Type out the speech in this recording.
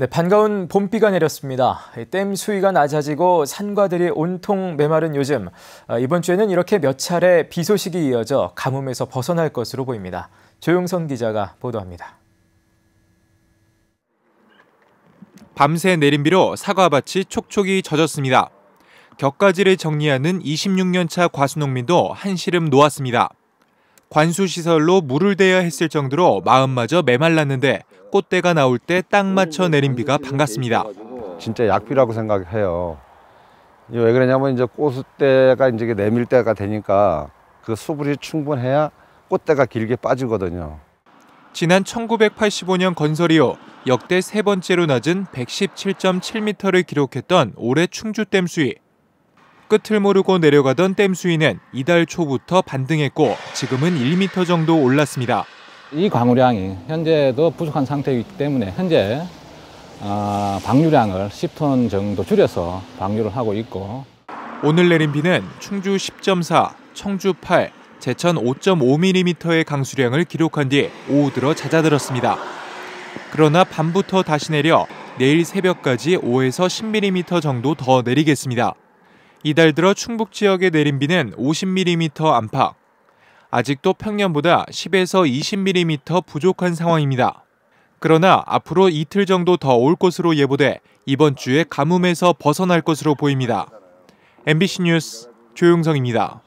네, 반가운 봄비가 내렸습니다. 댐 수위가 낮아지고 산과들이 온통 메마른 요즘 어, 이번 주에는 이렇게 몇 차례 비 소식이 이어져 가뭄에서 벗어날 것으로 보입니다. 조용선 기자가 보도합니다. 밤새 내린 비로 사과밭이 촉촉이 젖었습니다. 격가지를 정리하는 26년차 과수농민도 한시름 놓았습니다. 관수시설로 물을 대야 했을 정도로 마음마저 메말랐는데 꽃대가 나올 때 딱 맞춰 내린 비가 반갑습니다. 진짜 약비라고 생각해요. 왜 그러냐면 이제 꽃대가 이제 내밀 때가 되니까 그 수분이 충분해야 꽃대가 길게 빠지거든요. 지난 1985년 건설 이후 역대 세 번째로 낮은 117.7m를 기록했던 올해 충주댐 수위. 끝을 모르고 내려가던 댐수위는 이달 초부터 반등했고 지금은 1m 정도 올랐습니다. 이 광우량이 현재도 부족한 상태이기 때문에 현재 아, 방류량을 10톤 정도 줄여서 방류를 하고 있고 오늘 내린 비는 충주 10.4, 청주 8, 제천 5.5mm의 강수량을 기록한 뒤 오후 들어 잦아들었습니다. 그러나 밤부터 다시 내려 내일 새벽까지 5에서 10mm 정도 더 내리겠습니다. 이달 들어 충북 지역에 내린 비는 50mm 안팎, 아직도 평년보다 10에서 20mm 부족한 상황입니다. 그러나 앞으로 이틀 정도 더 올 것으로 예보돼 이번 주에 가뭄에서 벗어날 것으로 보입니다. MBC 뉴스 조용성입니다.